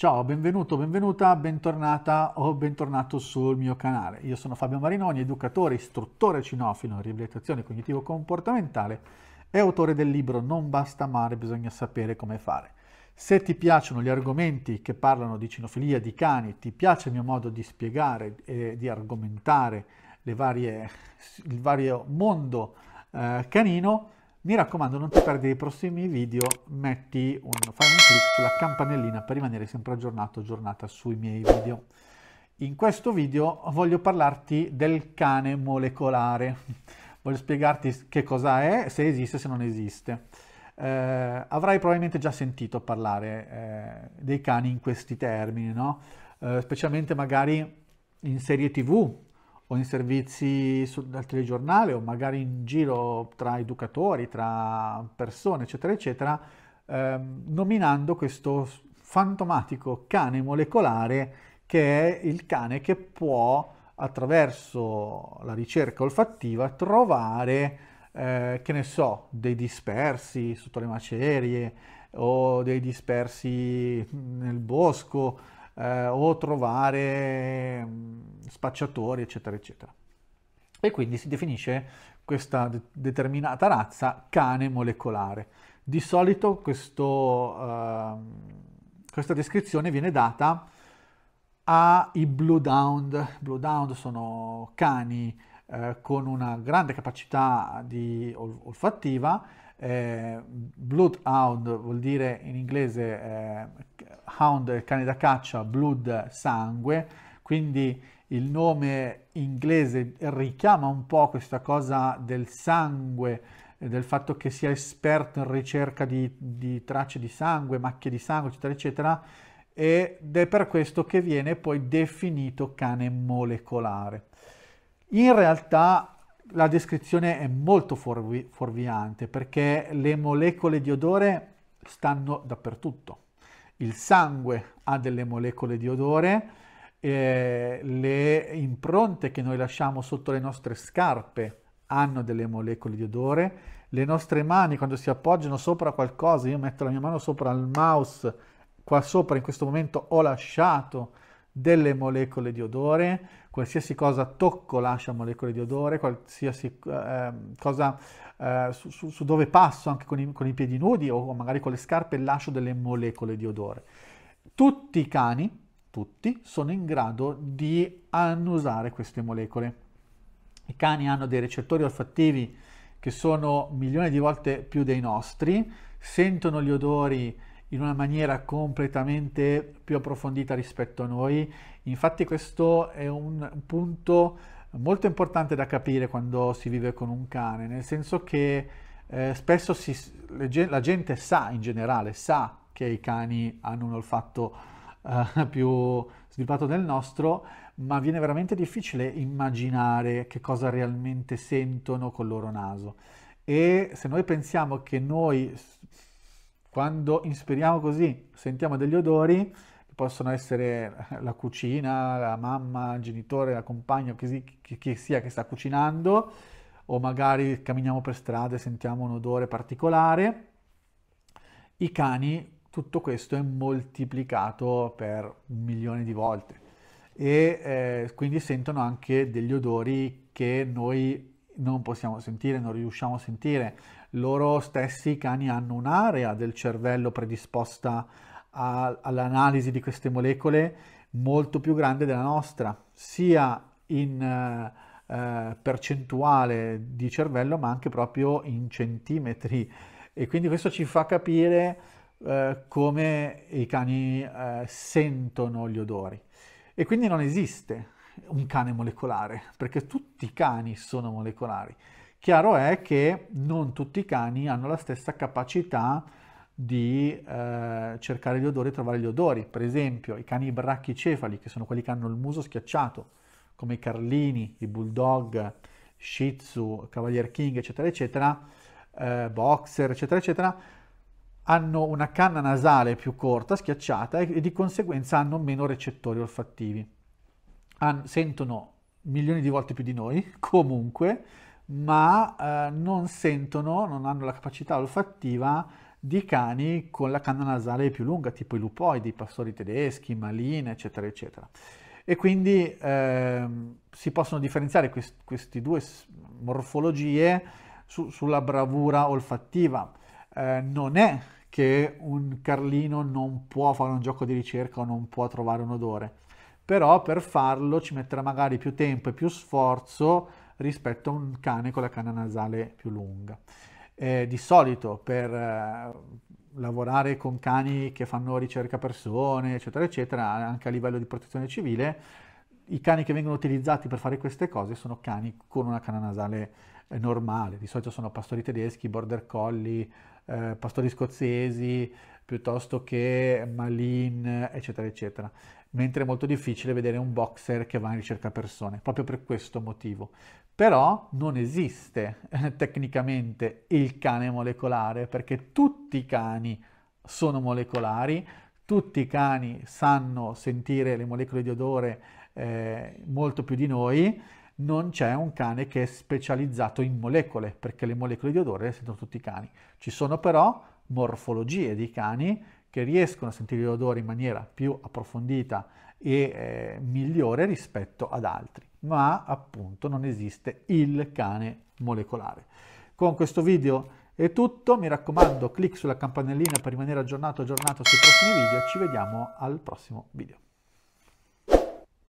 Ciao, benvenuto, benvenuta, bentornata o bentornato sul mio canale. Io sono Fabio Marinoni, educatore, istruttore cinofilo in riabilitazione cognitivo-comportamentale e autore del libro Non basta amare, bisogna sapere come fare. Se ti piacciono gli argomenti che parlano di cinofilia, di cani, ti piace il mio modo di spiegare e di argomentare varie, il vario mondo eh, canino, mi raccomando, non ti perdi i prossimi video, metti un, fai un clic sulla campanellina per rimanere sempre aggiornato, aggiornata sui miei video. In questo video voglio parlarti del cane molecolare. Voglio spiegarti che cosa è, se esiste, se non esiste. Eh, avrai probabilmente già sentito parlare eh, dei cani in questi termini, no? Eh, specialmente magari in serie tv o in servizi sul, dal telegiornale o magari in giro tra educatori, tra persone, eccetera, eccetera, ehm, nominando questo fantomatico cane molecolare che è il cane che può attraverso la ricerca olfattiva trovare, eh, che ne so, dei dispersi sotto le macerie o dei dispersi nel bosco, eh, o trovare mm, spacciatori, eccetera, eccetera. E quindi si definisce questa de- determinata razza cane molecolare. Di solito questo, eh, questa descrizione viene data ai Blue Down. Blue Down sono cani eh, con una grande capacità di olfattiva. Eh, bloodhound vuol dire in inglese eh, hound cane da caccia, blood sangue, quindi il nome inglese richiama un po' questa cosa del sangue, del fatto che sia esperto in ricerca di, di tracce di sangue, macchie di sangue, eccetera, eccetera, ed è per questo che viene poi definito cane molecolare. In realtà la descrizione è molto fuorvi, fuorviante perché le molecole di odore stanno dappertutto. Il sangue ha delle molecole di odore, eh, le impronte che noi lasciamo sotto le nostre scarpe hanno delle molecole di odore, le nostre mani quando si appoggiano sopra qualcosa, io metto la mia mano sopra il mouse, qua sopra in questo momento ho lasciato delle molecole di odore, qualsiasi cosa tocco lascia molecole di odore, qualsiasi eh, cosa eh, su, su, dove passo anche con i, con i piedi nudi o magari con le scarpe lascio delle molecole di odore. Tutti i cani, tutti, sono in grado di annusare queste molecole. I cani hanno dei recettori olfattivi che sono milioni di volte più dei nostri, sentono gli odori in una maniera completamente più approfondita rispetto a noi. Infatti questo è un punto molto importante da capire quando si vive con un cane, nel senso che eh, spesso si, la gente sa in generale, sa che i cani hanno un olfatto eh, più sviluppato del nostro, ma viene veramente difficile immaginare che cosa realmente sentono col loro naso. E se noi pensiamo che noi quando inspiriamo così, sentiamo degli odori, che possono essere la cucina, la mamma, il genitore, la compagna, chi, chi, chi sia che sta cucinando, o magari camminiamo per strada e sentiamo un odore particolare. I cani, tutto questo è moltiplicato per un milione di volte e eh, quindi sentono anche degli odori che noi non possiamo sentire, non riusciamo a sentire. Loro stessi, cani, hanno un'area del cervello predisposta a, all'analisi di queste molecole molto più grande della nostra, sia in eh, percentuale di cervello, ma anche proprio in centimetri. E quindi questo ci fa capire eh, come i cani eh, sentono gli odori. E quindi non esiste un cane molecolare, perché tutti i cani sono molecolari. Chiaro è che non tutti i cani hanno la stessa capacità di eh, cercare gli odori e trovare gli odori. Per esempio, i cani brachicefali, che sono quelli che hanno il muso schiacciato, come i carlini, i bulldog, shih tzu, cavalier king, eccetera, eccetera, eh, boxer, eccetera, eccetera, hanno una canna nasale più corta, schiacciata, e, e di conseguenza hanno meno recettori olfattivi sentono milioni di volte più di noi, comunque, ma eh, non sentono, non hanno la capacità olfattiva di cani con la canna nasale più lunga, tipo i lupoidi, i pastori tedeschi, maline, eccetera, eccetera. E quindi eh, si possono differenziare quest- queste due morfologie su- sulla bravura olfattiva. Eh, non è che un carlino non può fare un gioco di ricerca o non può trovare un odore però per farlo ci metterà magari più tempo e più sforzo rispetto a un cane con la canna nasale più lunga. Eh, di solito per eh, lavorare con cani che fanno ricerca persone, eccetera, eccetera, anche a livello di protezione civile, i cani che vengono utilizzati per fare queste cose sono cani con una canna nasale eh, normale, di solito sono pastori tedeschi, border collie, eh, pastori scozzesi, piuttosto che malin, eccetera, eccetera. Mentre è molto difficile vedere un boxer che va in ricerca persone, proprio per questo motivo. Però non esiste eh, tecnicamente il cane molecolare, perché tutti i cani sono molecolari, tutti i cani sanno sentire le molecole di odore eh, molto più di noi, non c'è un cane che è specializzato in molecole, perché le molecole di odore le sentono tutti i cani. Ci sono però morfologie di cani che riescono a sentire l'odore in maniera più approfondita e eh, migliore rispetto ad altri, ma appunto non esiste il cane molecolare. Con questo video è tutto, mi raccomando clic sulla campanellina per rimanere aggiornato, aggiornato sui prossimi video, ci vediamo al prossimo video.